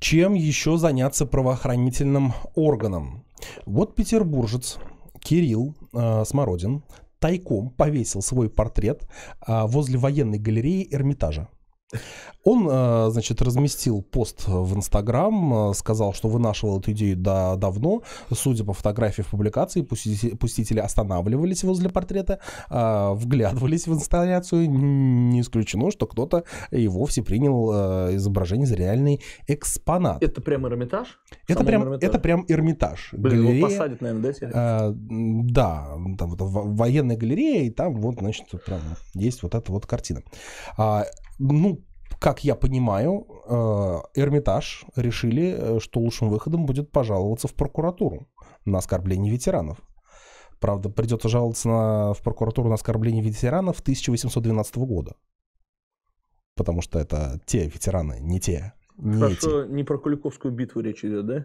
чем еще заняться правоохранительным органом? Вот петербуржец Кирилл э, Смородин тайком повесил свой портрет э, возле военной галереи Эрмитажа. Он, э, значит, разместил пост в Инстаграм, э, сказал, что вынашивал эту идею до давно. Судя по фотографии в публикации, посетители останавливались возле портрета, э, вглядывались в инсталляцию. Не исключено, что кто-то и вовсе принял изображение за реальный экспонат. Это прям Эрмитаж? Это прям, Эрмитаж? Это прям Эрмитаж. Блин, галерея, его посадят, наверное, да, а, Да, там вот, военная галерея, и там вот, значит, прям есть вот эта вот картина. А, ну, как я понимаю, э, Эрмитаж решили, э, что лучшим выходом будет пожаловаться в прокуратуру на оскорбление ветеранов. Правда, придется жаловаться на, в прокуратуру на оскорбление ветеранов 1812 года. Потому что это те ветераны, не те. Не Хорошо, эти. не про Куликовскую битву речь идет, да?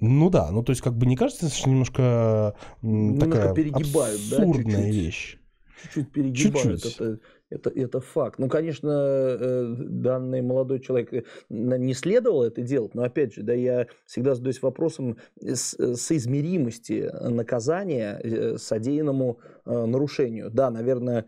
Ну да, ну то есть как бы не кажется, что немножко, немножко такая перегибают, абсурдная да, чуть -чуть. вещь чуть-чуть перегибают. Чуть-чуть. Это, это, это факт. Ну, конечно, э, данный молодой человек э, не следовал это делать, но, опять же, да, я всегда задаюсь вопросом соизмеримости наказания э, содеянному нарушению. Да, наверное,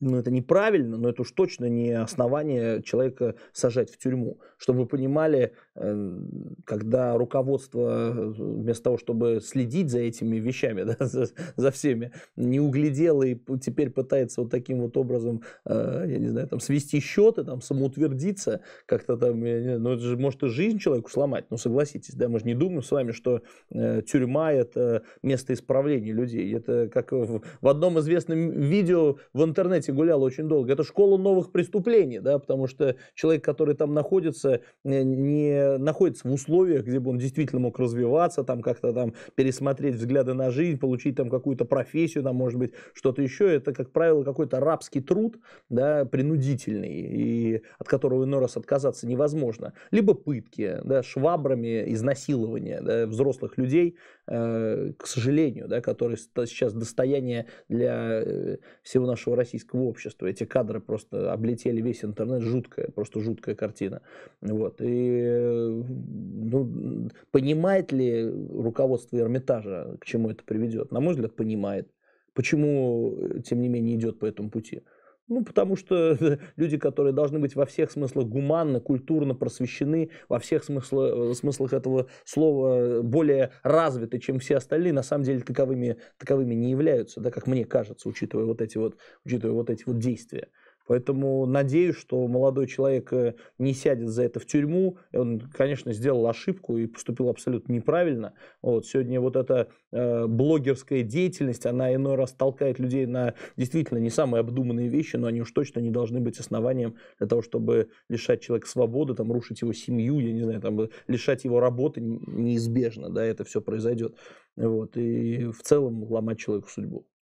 ну, это неправильно, но это уж точно не основание человека сажать в тюрьму. Чтобы вы понимали, эм, когда руководство, э, вместо того, чтобы следить за этими вещами, да, за, за всеми, не углядело и теперь пытается вот таким вот образом, э, я не знаю, там, свести счеты, там, самоутвердиться, как-то там, знаю, ну, это же может и жизнь человеку сломать, ну, согласитесь, да, мы же не думаем с вами, что э, тюрьма – это место исправления людей. Это как в, в одном известном видео в интернете знаете, гулял очень долго. Это школа новых преступлений, да, потому что человек, который там находится, э, не находится в условиях, где бы он действительно мог развиваться, там как-то там пересмотреть взгляды на жизнь, получить там какую-то профессию, там, может быть, что-то еще. Это, как правило, какой-то рабский труд, да, принудительный, и от которого иной раз отказаться невозможно. Либо пытки, да, швабрами изнасилования да, взрослых людей, Э, к сожалению, да, которые сейчас достояние для э, всего нашего российского общества. Эти кадры просто облетели весь интернет, жуткая, просто жуткая картина. Вот. И э, ну, понимает ли руководство Эрмитажа, к чему это приведет? На мой взгляд, понимает. Почему, тем не менее, идет по этому пути? Ну, потому что э, люди, которые должны быть во всех смыслах гуманно, культурно просвещены, во всех смысла, э, смыслах этого слова более развиты, чем все остальные, на самом деле таковыми, таковыми не являются, да, как мне кажется, учитывая вот эти вот, учитывая вот эти вот действия. Поэтому надеюсь, что молодой человек э, не сядет за это в тюрьму. Он, конечно, сделал ошибку и поступил абсолютно неправильно. Вот, сегодня вот эта э, блогерская деятельность, она иной раз толкает людей на действительно не самые обдуманные вещи, но они уж точно не должны быть основанием для того, чтобы лишать человека свободы, там, рушить его семью, я не знаю, там, э, лишать его работы неизбежно, да, это все произойдет. Вот, и в целом ломать человеку судьбу.